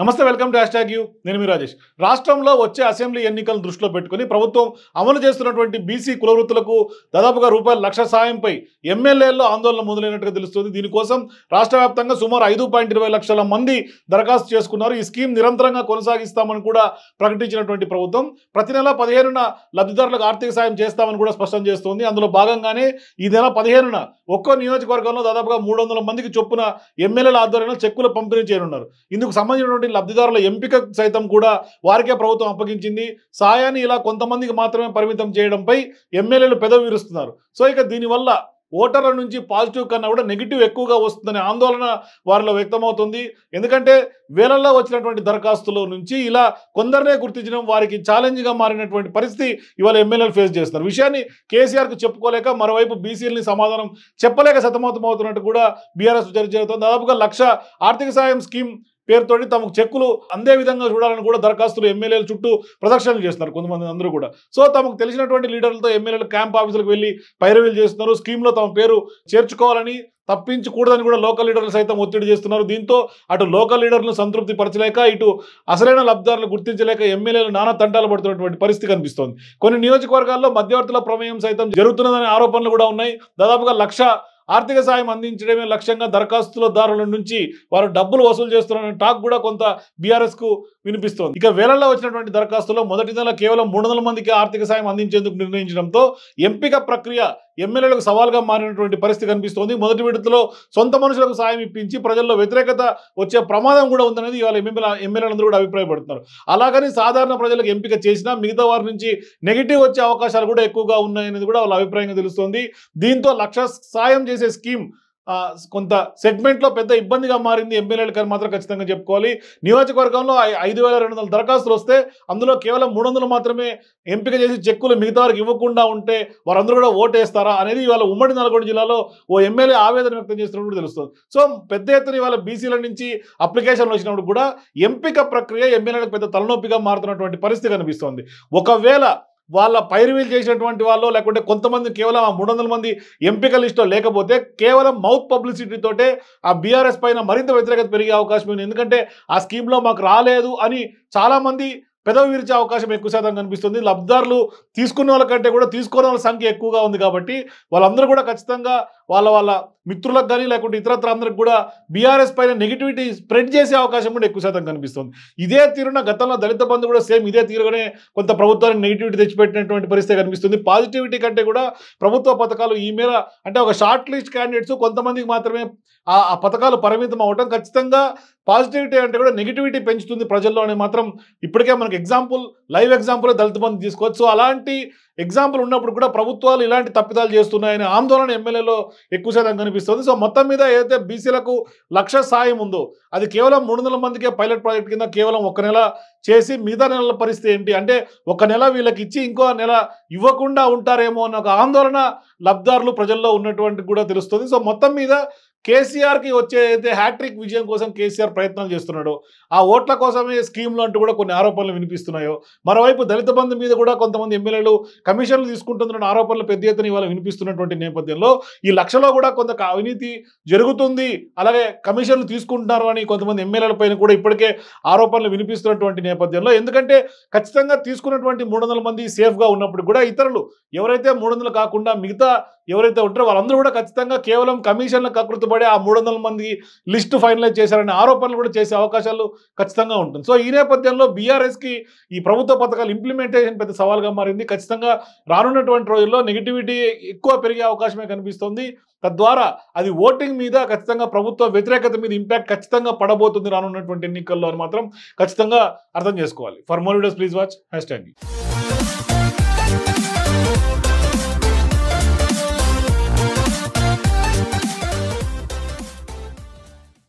నమస్తే welcome to hash you నేను మీ రాజేష్ రాష్ట్రంలో వచ్చే అసెంబ్లీ ఎన్నికలను దృష్టిలో పెట్టుకుని ప్రభుత్వం అమలు చేస్తున్నటువంటి బీసీ కులవృత్తులకు దాదాపుగా రూపాయల లక్ష సాయంపై ఎమ్మెల్యేల్లో ఆందోళన మొదలైనట్టుగా తెలుస్తుంది దీనికోసం రాష్ట్ర సుమారు ఐదు లక్షల మంది దరఖాస్తు చేసుకున్నారు ఈ స్కీమ్ నిరంతరంగా కొనసాగిస్తామని కూడా ప్రకటించినటువంటి ప్రభుత్వం ప్రతి నెల పదిహేనున లబ్ధిదారులకు ఆర్థిక సాయం చేస్తామని కూడా స్పష్టం చేస్తోంది అందులో భాగంగానే ఈ నెల పదిహేనున ఒక్కో నియోజకవర్గంలో దాదాపుగా మూడు మందికి చొప్పున ఎమ్మెల్యేల ఆధ్వర్యంలో చెక్కులు పంపిణీ చేయనున్నారు ఇందుకు సంబంధించినటువంటి లబ్ధిదారుల ఎంపిక సైతం కూడా వారికే ప్రభుత్వం అప్పగించింది సాయాన్ని ఇలా కొంతమందికి మాత్రమే పరిమితం చేయడంపై ఎమ్మెల్యేలు పెదవి విరుస్తున్నారు సో ఇక దీనివల్ల ఓటర్ల నుంచి పాజిటివ్ కన్నా కూడా నెగిటివ్ ఎక్కువగా వస్తుందనే ఆందోళన వారిలో వ్యక్తమవుతుంది ఎందుకంటే వేలల్లో వచ్చినటువంటి దరఖాస్తుల నుంచి ఇలా కొందరినే గుర్తించడం వారికి ఛాలెంజ్గా మారినటువంటి పరిస్థితి ఇవాళ ఎమ్మెల్యేలు ఫేస్ చేస్తున్నారు విషయాన్ని కేసీఆర్కు చెప్పుకోలేక మరోవైపు బీసీలని సమాధానం చెప్పలేక సతమతమవుతున్నట్టు కూడా బీఆర్ఎస్ చర్చ జరుగుతుంది దాదాపుగా లక్ష ఆర్థిక సాయం స్కీమ్ పేరుతో తమకు చెక్కులు అందే విధంగా చూడాలని కూడా దరఖాస్తులు ఎమ్మెల్యేల చుట్టూ ప్రదక్షిణలు చేస్తున్నారు కొంతమంది అందరూ కూడా సో తమకు తెలిసినటువంటి లీడర్లతో ఎమ్మెల్యేలు క్యాంప్ ఆఫీసులకు వెళ్ళి పైరవీలు చేస్తున్నారు స్కీమ్లో తమ పేరు చేర్చుకోవాలని తప్పించకూడదని కూడా లోకల్ లీడర్లు సైతం ఒత్తిడి చేస్తున్నారు దీంతో అటు లోకల్ లీడర్లను సంతృప్తి పరచలేక ఇటు అసలైన లబ్ధారులు గుర్తించలేక ఎమ్మెల్యేలు నానా తంటాలు పడుతున్నటువంటి పరిస్థితి కనిపిస్తోంది కొన్ని నియోజకవర్గాల్లో మధ్యవర్తుల ప్రమేయం సైతం జరుగుతున్నదనే ఆరోపణలు కూడా ఉన్నాయి దాదాపుగా లక్ష ఆర్థిక సాయం అందించడమే లక్ష్యంగా దరఖాస్తులదారుల నుంచి వారు డబ్బులు వసూలు చేస్తున్నారనే టాక్ కూడా కొంత బీఆర్ఎస్కు వినిపిస్తోంది ఇక వేలల్లో వచ్చినటువంటి దరఖాస్తులో మొదటి నెల కేవలం మూడు మందికి ఆర్థిక సాయం అందించేందుకు నిర్ణయించడంతో ఎంపిక ప్రక్రియ ఎమ్మెల్యేలకు సవాల్గా మారినటువంటి పరిస్థితి కనిపిస్తోంది మొదటి విడతలో సొంత మనుషులకు సాయం ఇప్పించి ప్రజల్లో వ్యతిరేకత వచ్చే ప్రమాదం కూడా ఉందనేది ఇవాళ ఎమ్మెల్యే ఎమ్మెల్యేలందరూ కూడా అభిప్రాయపడుతున్నారు అలాగని సాధారణ ప్రజలకు ఎంపిక చేసినా మిగతా వారి నుంచి నెగిటివ్ వచ్చే అవకాశాలు కూడా ఎక్కువగా ఉన్నాయనేది కూడా వాళ్ళ అభిప్రాయంగా తెలుస్తోంది దీంతో లక్ష సాయం చేసే స్కీమ్ కొంత సెగ్మెంట్లో పెద్ద ఇబ్బందిగా మారింది ఎమ్మెల్యేల కానీ మాత్రం ఖచ్చితంగా చెప్పుకోవాలి నియోజకవర్గంలో ఐదు వేల రెండు వందల దరఖాస్తులు వస్తే అందులో కేవలం మూడు వందలు మాత్రమే ఎంపిక చేసి చెక్కులు మిగతా వారికి ఇవ్వకుండా ఉంటే వారందరూ కూడా ఓటేస్తారా అనేది ఇవాళ ఉమ్మడి నల్గొండ జిల్లాలో ఓ ఎమ్మెల్యే ఆవేదన వ్యక్తం చేస్తున్నప్పుడు తెలుస్తుంది సో పెద్ద ఎత్తున ఇవాళ బీసీల నుంచి అప్లికేషన్లు వచ్చినప్పుడు కూడా ఎంపిక ప్రక్రియ ఎమ్మెల్యేలకు పెద్ద తలనొప్పిగా మారుతున్నటువంటి పరిస్థితి కనిపిస్తోంది ఒకవేళ వాళ్ళ వీలు చేసినటువంటి వాళ్ళు లేకుంటే కొంతమంది కేవలం ఆ మూడు మంది ఎంపిక లిస్టులో లేకపోతే కేవలం మౌత్ పబ్లిసిటీతోటే ఆ బీఆర్ఎస్ పైన మరింత వ్యతిరేకత పెరిగే అవకాశం ఉంది ఎందుకంటే ఆ స్కీమ్లో మాకు రాలేదు అని చాలామంది పెదవి విరిచే అవకాశం ఎక్కువ శాతం కనిపిస్తుంది లబ్ధారులు తీసుకున్న వాళ్ళకంటే కూడా తీసుకునే వాళ్ళ సంఖ్య ఎక్కువగా ఉంది కాబట్టి వాళ్ళందరూ కూడా ఖచ్చితంగా వాళ్ళ వాళ్ళ మిత్రులకు కానీ లేకుంటే ఇతరత్ర అందరికి కూడా బీఆర్ఎస్ పైన నెగిటివిటీ స్ప్రెడ్ చేసే అవకాశం కూడా ఎక్కువ శాతం కనిపిస్తుంది ఇదే తీరున గతంలో దళిత బంధు కూడా సేమ్ ఇదే తీరుగానే కొంత ప్రభుత్వానికి నెగిటివిటీ తెచ్చిపెట్టినటువంటి పరిస్థితి కనిపిస్తుంది పాజిటివిటీ కంటే కూడా ప్రభుత్వ పథకాలు ఈ మేర అంటే ఒక షార్ట్ లిస్ట్ క్యాండిడేట్స్ కొంతమందికి మాత్రమే ఆ పథకాలు పరిమితం అవడం ఖచ్చితంగా పాజిటివిటీ అంటే కూడా నెగిటివిటీ పెంచుతుంది ప్రజల్లోనే మాత్రం ఇప్పటికే మనకు example live example Dalit Bandhu తీసుకోవచ్చు అలాంటి ఎగ్జాంపుల్ ఉన్నప్పుడు కూడా ప్రభుత్వాలు ఇలాంటి తప్పిదాలు చేస్తున్నాయని ఆందోళన ఎమ్మెల్యేలో ఎక్కువ శాతం కనిపిస్తుంది సో మొత్తం మీద ఏదైతే బీసీలకు లక్ష సాయం ఉందో అది కేవలం మూడు మందికే పైలట్ ప్రాజెక్ట్ కింద కేవలం ఒక నెల చేసి మిగతా నెలల పరిస్థితి ఏంటి అంటే ఒక నెల వీళ్ళకి ఇచ్చి ఇంకో నెల ఇవ్వకుండా ఉంటారేమో అన్న ఒక ఆందోళన లబ్ధారులు ప్రజల్లో ఉన్నటువంటి కూడా తెలుస్తుంది సో మొత్తం మీద కేసీఆర్కి వచ్చే హ్యాట్రిక్ విజయం కోసం కేసీఆర్ ప్రయత్నాలు చేస్తున్నాడో ఆ ఓట్ల కోసమే స్కీమ్లు అంటూ కూడా కొన్ని ఆరోపణలు వినిపిస్తున్నాయో మరోవైపు దళిత బంధు మీద కూడా కొంతమంది ఎమ్మెల్యేలు కమిషన్లు తీసుకుంటున్న ఆరోపణలు పెద్ద ఎత్తున ఇవాళ వినిపిస్తున్నటువంటి నేపథ్యంలో ఈ లక్షలో కూడా కొంత అవినీతి జరుగుతుంది అలాగే కమిషన్లు తీసుకుంటున్నారు అని కొంతమంది ఎమ్మెల్యేల పైన కూడా ఇప్పటికే ఆరోపణలు వినిపిస్తున్నటువంటి నేపథ్యంలో ఎందుకంటే ఖచ్చితంగా తీసుకున్నటువంటి మూడు మంది సేఫ్గా ఉన్నప్పుడు కూడా ఇతరులు ఎవరైతే మూడు కాకుండా మిగతా ఎవరైతే ఉంటారో వాళ్ళందరూ కూడా ఖచ్చితంగా కేవలం కమిషన్లకు కకృతపడి ఆ మూడు మంది లిస్టు ఫైనలైజ్ చేశారనే ఆరోపణలు కూడా చేసే అవకాశాలు ఖచ్చితంగా ఉంటుంది సో ఈ నేపథ్యంలో బీఆర్ఎస్కి ఈ ప్రభుత్వ పథకాలు ఇంప్లిమెంటేషన్ పెద్ద సవాల్గా మారింది ఖచ్చితంగా రానున్నటువంటి రోజుల్లో నెగిటివిటీ ఎక్కువ పెరిగే అవకాశమే కనిపిస్తుంది తద్వారా అది ఓటింగ్ మీద ఖచ్చితంగా ప్రభుత్వ వ్యతిరేకత మీద ఇంపాక్ట్ ఖచ్చితంగా పడబోతుంది రానున్నటువంటి ఎన్నికల్లో అని మాత్రం ఖచ్చితంగా అర్థం చేసుకోవాలి for more videos please watch హ్యాష్ ట్యాగ్